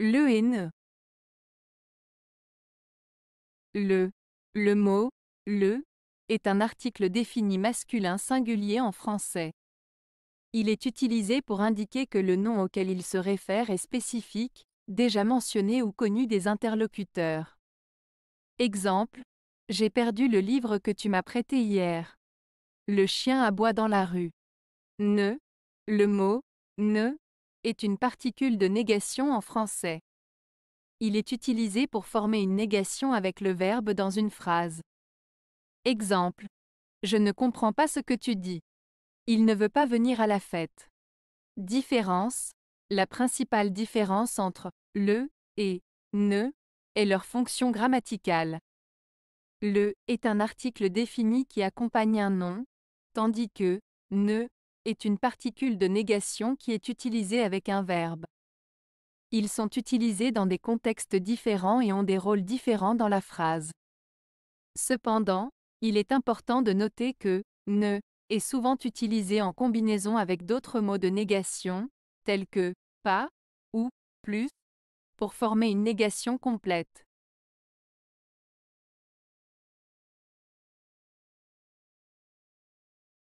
Le ne Le. Le mot le est un article défini masculin singulier en français. Il est utilisé pour indiquer que le nom auquel il se réfère est spécifique, déjà mentionné ou connu des interlocuteurs. Exemple J'ai perdu le livre que tu m'as prêté hier. Le chien aboie dans la rue. Ne. Le mot ne est une particule de négation en français. Il est utilisé pour former une négation avec le verbe dans une phrase. Exemple. Je ne comprends pas ce que tu dis. Il ne veut pas venir à la fête. Différence. La principale différence entre le et ne est leur fonction grammaticale. Le est un article défini qui accompagne un nom, tandis que ne est une particule de négation qui est utilisée avec un verbe. Ils sont utilisés dans des contextes différents et ont des rôles différents dans la phrase. Cependant, il est important de noter que ne est souvent utilisé en combinaison avec d'autres mots de négation, tels que pas ou plus, pour former une négation complète.